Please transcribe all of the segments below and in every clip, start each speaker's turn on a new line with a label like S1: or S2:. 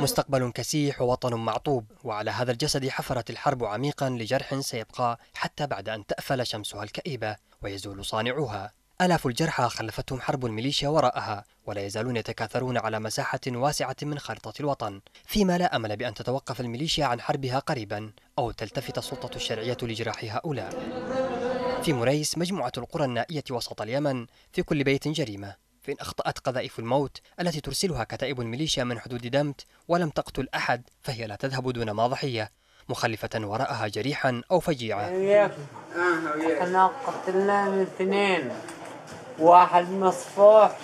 S1: مستقبل كسيح ووطن معطوب وعلى هذا الجسد حفرت الحرب عميقا لجرح سيبقى حتى بعد أن تأفل شمسها الكئيبة ويزول صانعها آلاف الجرحى خلفتهم حرب الميليشيا وراءها ولا يزالون يتكاثرون على مساحة واسعة من خارطة الوطن فيما لا أمل بأن تتوقف الميليشيا عن حربها قريبا أو تلتفت السلطة الشرعية لجراح هؤلاء في مريس مجموعة القرى النائية وسط اليمن في كل بيت جريمة فإن أخطأت قذائف الموت التي ترسلها كتائب الميليشيا من حدود دمت ولم تقتل أحد فهي لا تذهب دون ما ضحية مخلفة وراءها جريحا أو فجيعة احنا قتلنا اثنين
S2: واحد مصفوح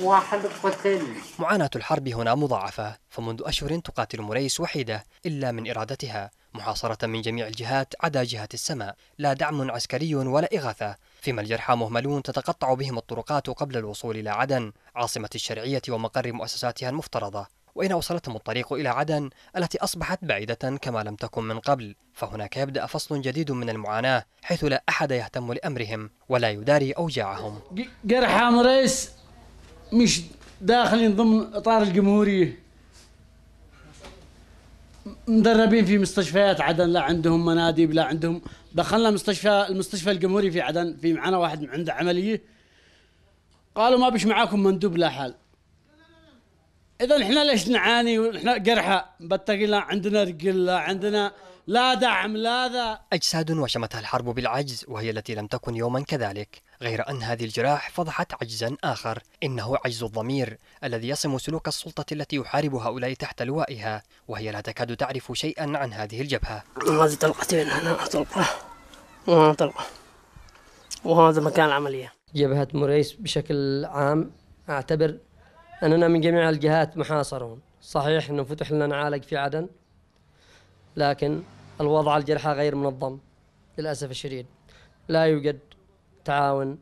S2: واحد قتل
S1: معاناة الحرب هنا مضاعفة فمنذ أشهر تقاتل مريس وحيدة إلا من إرادتها محاصرة من جميع الجهات عدا جهة السماء لا دعم عسكري ولا إغاثة فيما الجرحى مهملون تتقطع بهم الطرقات قبل الوصول إلى عدن عاصمة الشرعية ومقر مؤسساتها المفترضة وإن أوصلتهم الطريق إلى عدن التي أصبحت بعيدة كما لم تكن من قبل فهناك يبدأ فصل جديد من المعاناة حيث لا أحد يهتم لأمرهم ولا يداري أوجاعهم
S3: جرحى مريس مش داخلين ضمن إطار الجمهورية مدربين في مستشفيات عدن لا عندهم مناديب لا عندهم دخلنا مستشفى المستشفى الجمهوري في عدن في معنا واحد عنده عمليه قالوا ما بيش معاكم مندوب لا حال اذا احنا ليش نعاني احنا قرحه بتقي لا عندنا رجل لا عندنا لا دعم لا ذا
S1: أجساد وشمتها الحرب بالعجز وهي التي لم تكن يوما كذلك غير أن هذه الجراح فضحت عجزا آخر إنه عجز الضمير الذي يصم سلوك السلطة التي يحارب هؤلاء تحت لوائها وهي لا تكاد تعرف شيئا عن هذه الجبهة
S2: هذه طلقتين هنا طلقة طلقة وهذا مكان العملية جبهة مريس بشكل عام أعتبر أننا من جميع الجهات محاصرون صحيح أنه فتح لنا نعالج في عدن لكن الوضع الجرحى غير منظم للأسف الشديد لا يوجد تعاون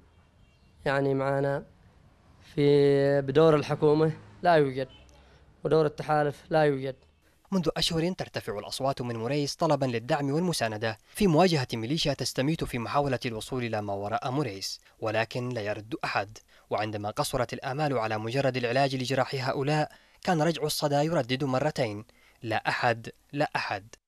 S2: يعني معنا في بدور الحكومة لا يوجد ودور التحالف لا يوجد منذ أشهر ترتفع الأصوات من مريس طلبا
S1: للدعم والمساندة في مواجهة ميليشيا تستميت في محاولة الوصول إلى ما وراء مريس ولكن لا يرد أحد وعندما قصرت الآمال على مجرد العلاج لجراح هؤلاء كان رجع الصدى يردد مرتين لا أحد لا أحد